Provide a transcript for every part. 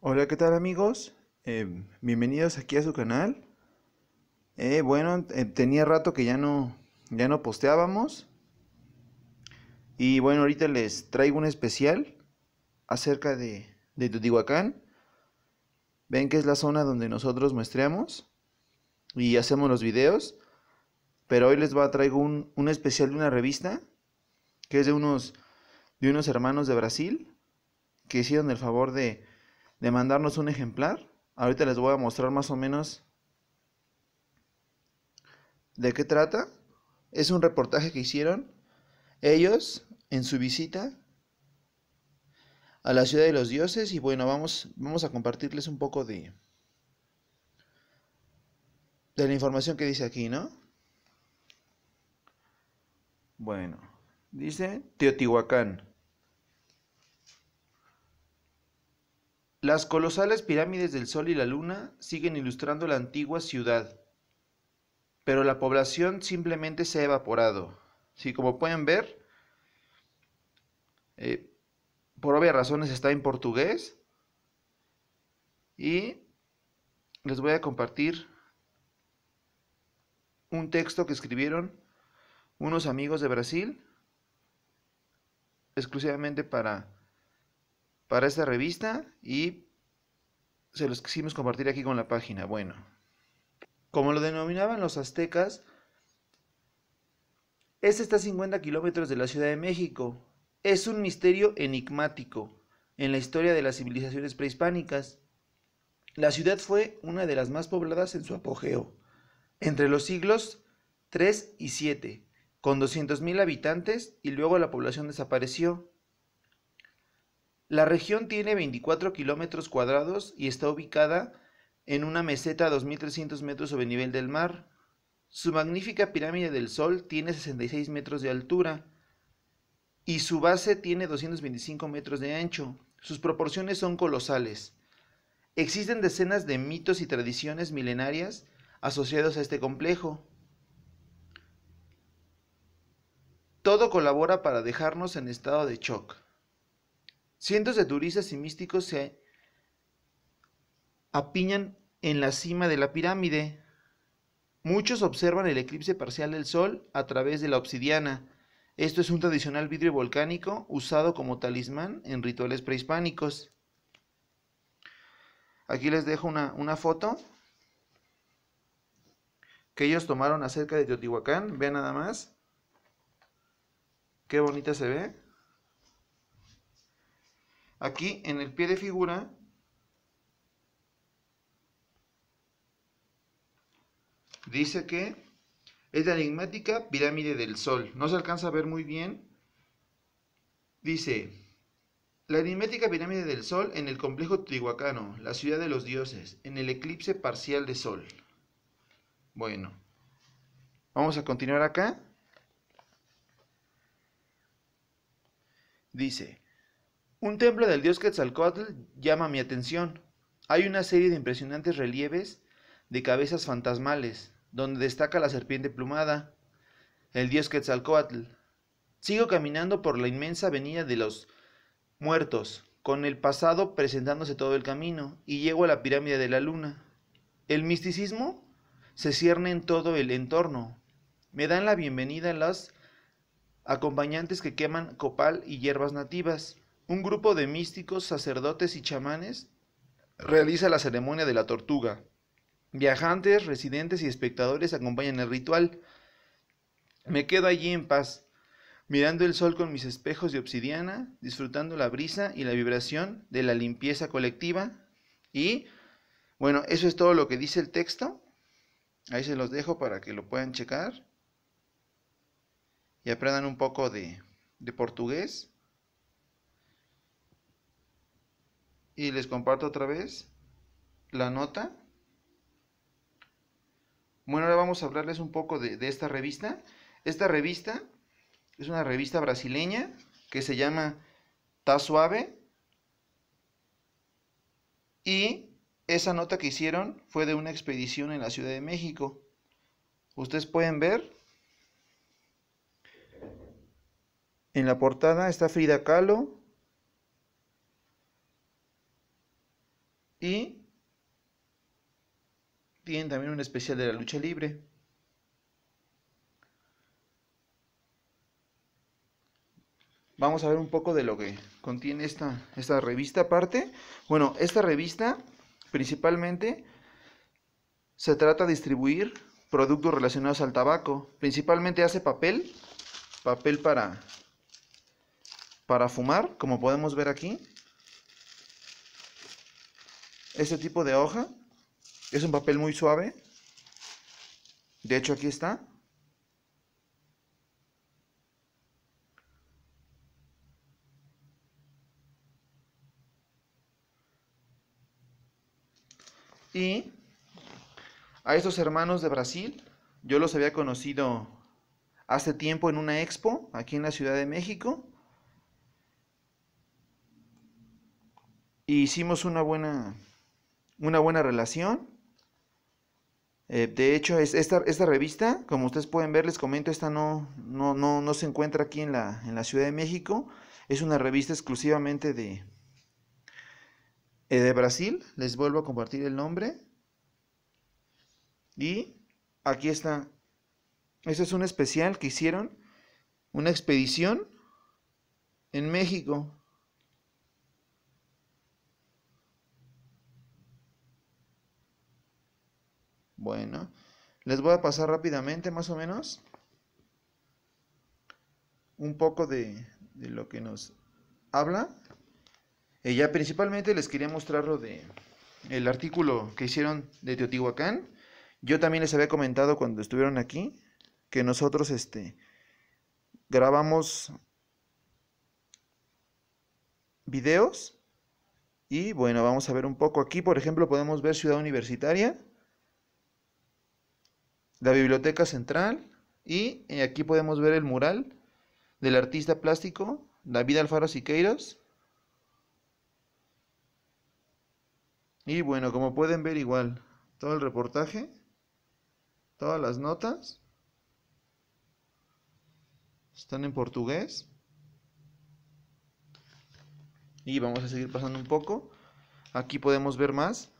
Hola, ¿qué tal amigos? Em, bienvenidos aquí a su canal. Eh, bueno, eh, tenía rato que ya no, ya no posteábamos. Y bueno, ahorita les traigo un especial acerca de, de Tutihuacán. Ven que es la zona donde nosotros muestreamos y hacemos los videos. Pero hoy les va, traigo un, un especial de una revista que es de unos, de unos hermanos de Brasil que hicieron el favor de de mandarnos un ejemplar. Ahorita les voy a mostrar más o menos de qué trata. Es un reportaje que hicieron ellos en su visita a la ciudad de los dioses y bueno, vamos, vamos a compartirles un poco de, de la información que dice aquí, ¿no? Bueno, dice Teotihuacán. Las colosales pirámides del Sol y la Luna siguen ilustrando la antigua ciudad, pero la población simplemente se ha evaporado. Sí, como pueden ver, eh, por obvias razones está en portugués y les voy a compartir un texto que escribieron unos amigos de Brasil exclusivamente para para esta revista y se los quisimos compartir aquí con la página. Bueno, como lo denominaban los aztecas, este está a 50 kilómetros de la Ciudad de México. Es un misterio enigmático en la historia de las civilizaciones prehispánicas. La ciudad fue una de las más pobladas en su apogeo, entre los siglos 3 y 7, con 200.000 habitantes y luego la población desapareció. La región tiene 24 kilómetros cuadrados y está ubicada en una meseta a 2.300 metros sobre nivel del mar. Su magnífica pirámide del Sol tiene 66 metros de altura y su base tiene 225 metros de ancho. Sus proporciones son colosales. Existen decenas de mitos y tradiciones milenarias asociados a este complejo. Todo colabora para dejarnos en estado de shock. Cientos de turistas y místicos se apiñan en la cima de la pirámide. Muchos observan el eclipse parcial del Sol a través de la obsidiana. Esto es un tradicional vidrio volcánico usado como talismán en rituales prehispánicos. Aquí les dejo una, una foto que ellos tomaron acerca de Teotihuacán. Vean nada más. Qué bonita se ve. Aquí en el pie de figura dice que es la enigmática pirámide del Sol. No se alcanza a ver muy bien. Dice, la enigmática pirámide del Sol en el complejo trihuacano, la ciudad de los dioses, en el eclipse parcial de Sol. Bueno, vamos a continuar acá. Dice, un templo del dios Quetzalcoatl llama mi atención. Hay una serie de impresionantes relieves de cabezas fantasmales, donde destaca la serpiente plumada, el dios Quetzalcoatl. Sigo caminando por la inmensa avenida de los muertos, con el pasado presentándose todo el camino, y llego a la pirámide de la luna. El misticismo se cierne en todo el entorno. Me dan la bienvenida las acompañantes que queman copal y hierbas nativas un grupo de místicos, sacerdotes y chamanes realiza la ceremonia de la tortuga. Viajantes, residentes y espectadores acompañan el ritual. Me quedo allí en paz, mirando el sol con mis espejos de obsidiana, disfrutando la brisa y la vibración de la limpieza colectiva. Y bueno, eso es todo lo que dice el texto. Ahí se los dejo para que lo puedan checar y aprendan un poco de, portugués. y les comparto otra vez la nota. Bueno, ahora vamos a hablarles un poco de, de, esta revista. Esta revista es una revista brasileña que se llama Ta Suave. Y esa nota que hicieron fue de una expedición en la Ciudad de México. Ustedes pueden ver. En la portada está Frida Kahlo, Y tienen también un especial de la lucha libre. Vamos a ver un poco de lo que contiene esta, esta revista aparte. Bueno, esta revista principalmente se trata de distribuir productos relacionados al tabaco. Principalmente hace papel, papel para, para fumar, como podemos ver aquí este tipo de hoja. Es un papel muy suave. De hecho, aquí está. Y a estos hermanos de Brasil, yo los había conocido hace tiempo en una expo aquí en la Ciudad de México. E hicimos una buena una buena relación. Eh, de hecho, esta, esta, revista, como ustedes pueden ver, les comento, esta no, no, no, se encuentra aquí en la, en la, Ciudad de México. Es una revista exclusivamente de, eh, de Brasil. Les vuelvo a compartir el nombre. Y aquí está. Este es un especial que hicieron, una expedición en México. Bueno, les voy a pasar rápidamente más o menos un poco de, lo que nos habla. ella. Eh, principalmente les quería mostrar lo de el artículo que hicieron de Teotihuacán. Yo también les había comentado cuando estuvieron aquí que nosotros este, grabamos videos y bueno, vamos a ver un poco aquí, por ejemplo, podemos ver Ciudad Universitaria la biblioteca central y eh, aquí podemos ver el mural del artista plástico David Alfaro Siqueiros. Y bueno, como pueden ver igual, todo el reportaje, todas las notas están en portugués. Y vamos a seguir pasando un poco. Aquí podemos ver más.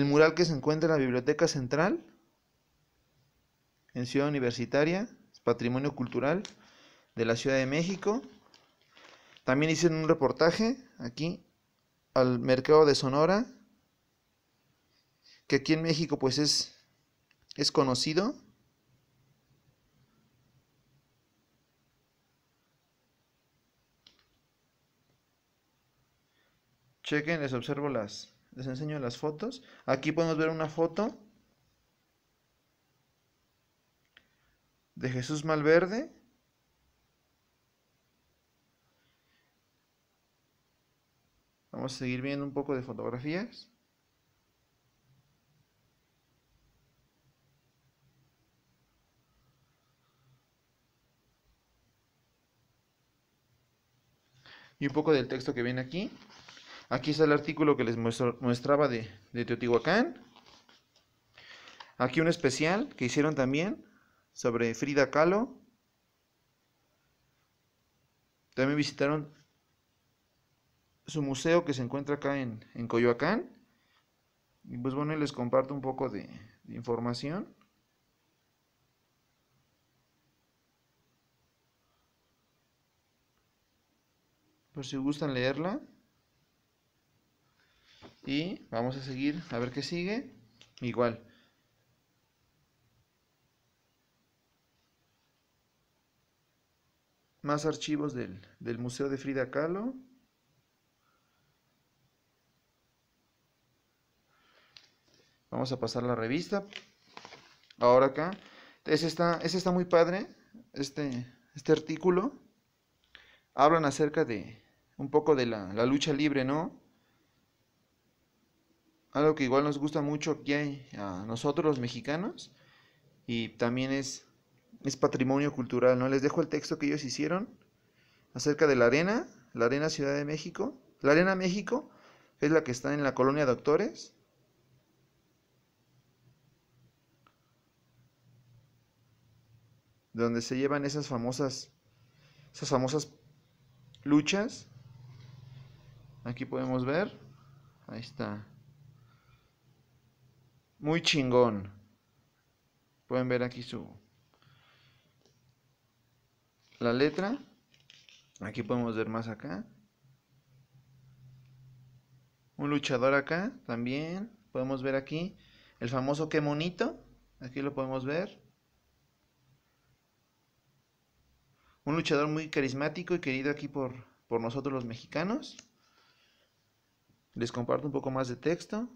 el mural que se encuentra en la Biblioteca Central, en Ciudad Universitaria, Patrimonio Cultural de la Ciudad de México. También hicieron un reportaje aquí al mercado de Sonora, que aquí en México pues es, es conocido. Chequen, les observo las, les enseño las fotos. Aquí podemos ver una foto de Jesús Malverde. Vamos a seguir viendo un poco de fotografías. Y un poco del texto que viene aquí. Aquí está el artículo que les muestraba de, Teotihuacán. Aquí un especial que hicieron también sobre Frida Kahlo. También visitaron su museo que se encuentra acá en, Coyoacán. Y pues bueno, les comparto un poco de información. Por si gustan leerla. Y vamos a seguir a ver qué sigue. Igual. Más archivos del, Museo de Frida Kahlo. Vamos a pasar la revista. Ahora acá. Ese está, está muy padre. Este, este artículo. Hablan acerca de un poco de la, la lucha libre, ¿no? algo que igual nos gusta mucho aquí a, nosotros los mexicanos y también es, es patrimonio cultural, ¿no? Les dejo el texto que ellos hicieron acerca de la arena, la arena Ciudad de México, la arena México es la que está en la colonia Doctores. donde se llevan esas famosas esas famosas luchas. Aquí podemos ver. Ahí está. Muy chingón. Pueden ver aquí su... La letra. Aquí podemos ver más acá. Un luchador acá también. Podemos ver aquí el famoso Que monito. Aquí lo podemos ver. Un luchador muy carismático y querido aquí por, por nosotros los mexicanos. Les comparto un poco más de texto.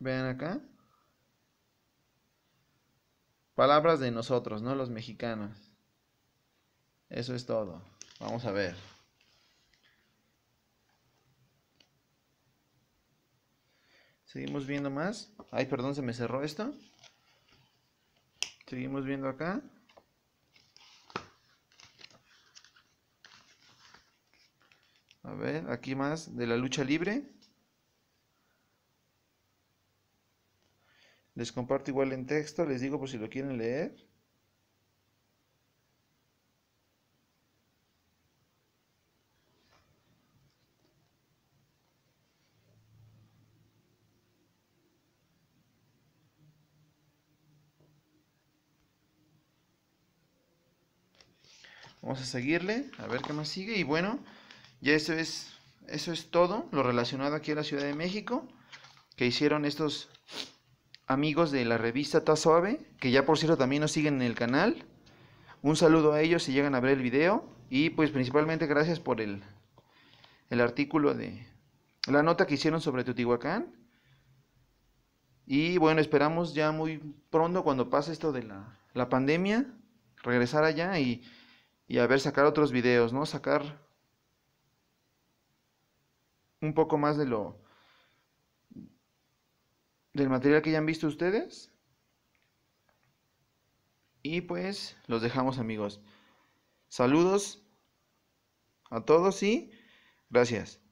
Vean acá. Palabras de nosotros, no los mexicanos. Eso es todo. Vamos a ver. Seguimos viendo más. Ay, perdón, se me cerró esto. Seguimos viendo acá. A ver, aquí más de la lucha libre. Les comparto igual en texto, les digo por si lo quieren leer. Vamos a seguirle, a ver qué más sigue. Y bueno, ya eso es, eso es todo lo relacionado aquí a la Ciudad de México que hicieron estos amigos de la revista Ta Suave que ya por cierto también nos siguen en el canal. Un saludo a ellos si llegan a ver el video. Y pues principalmente gracias por el, el artículo de la nota que hicieron sobre Teotihuacán. Y bueno, esperamos ya muy pronto cuando pase esto de la, la pandemia, regresar allá y, y a ver, sacar otros videos, ¿no? Sacar un poco más de lo, del material que ya han visto ustedes. Y pues los dejamos amigos. Saludos a todos y gracias.